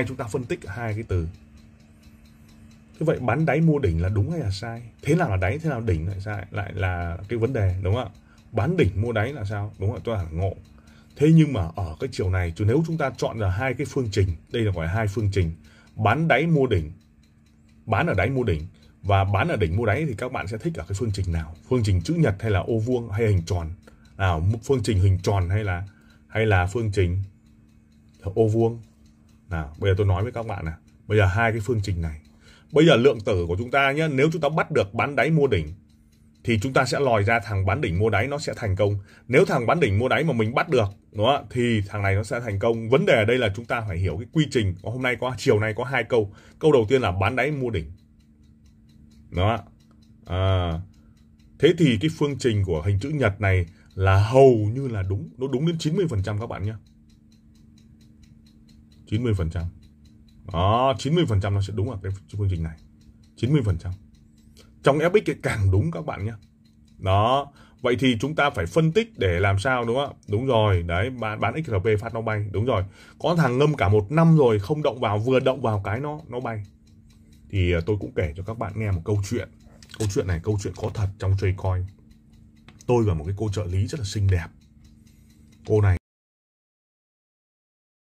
hay chúng ta phân tích hai cái từ thế vậy bán đáy mua đỉnh là đúng hay là sai thế nào là đáy thế nào là đỉnh lại sai lại là cái vấn đề đúng không ạ bán đỉnh mua đáy là sao đúng không ạ tôi là ngộ thế nhưng mà ở cái chiều này nếu chúng ta chọn là hai cái phương trình đây là gọi hai phương trình bán đáy mua đỉnh bán ở đáy mua đỉnh và bán ở đỉnh mua đáy thì các bạn sẽ thích ở cái phương trình nào phương trình chữ nhật hay là ô vuông hay hình tròn nào phương trình hình tròn hay là hay là phương trình ô vuông nào bây giờ tôi nói với các bạn này bây giờ hai cái phương trình này bây giờ lượng tử của chúng ta nhé nếu chúng ta bắt được bán đáy mua đỉnh thì chúng ta sẽ lòi ra thằng bán đỉnh mua đáy nó sẽ thành công nếu thằng bán đỉnh mua đáy mà mình bắt được đúng không? thì thằng này nó sẽ thành công vấn đề ở đây là chúng ta phải hiểu cái quy trình hôm nay có chiều nay có hai câu câu đầu tiên là bán đáy mua đỉnh đó à, thế thì cái phương trình của hình chữ nhật này là hầu như là đúng nó đúng đến 90% các bạn nhé 90% đó 90% nó sẽ đúng ở cái chương trình này 90% trong FX thì càng đúng các bạn nhé đó vậy thì chúng ta phải phân tích để làm sao đúng không đúng rồi đấy bán bán XRP phát nó bay đúng rồi có thằng ngâm cả một năm rồi không động vào vừa động vào cái nó nó bay thì à, tôi cũng kể cho các bạn nghe một câu chuyện câu chuyện này câu chuyện có thật trong chơi tôi và một cái cô trợ lý rất là xinh đẹp cô này